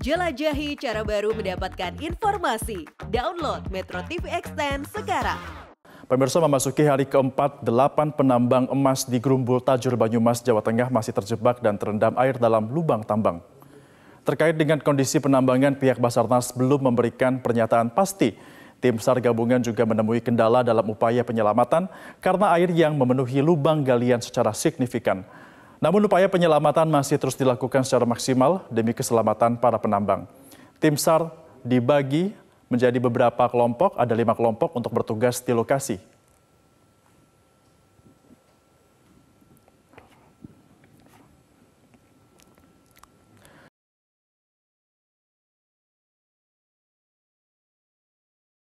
Jelajahi cara baru mendapatkan informasi. Download Metro TV Extend sekarang. Pemirsa memasuki hari keempat, delapan penambang emas di Gerumbul Tajur Banyumas, Jawa Tengah masih terjebak dan terendam air dalam lubang tambang. Terkait dengan kondisi penambangan, pihak Basarnas belum memberikan pernyataan pasti. Tim SAR gabungan juga menemui kendala dalam upaya penyelamatan karena air yang memenuhi lubang galian secara signifikan. Namun upaya penyelamatan masih terus dilakukan secara maksimal demi keselamatan para penambang. Tim SAR dibagi menjadi beberapa kelompok, ada lima kelompok untuk bertugas di lokasi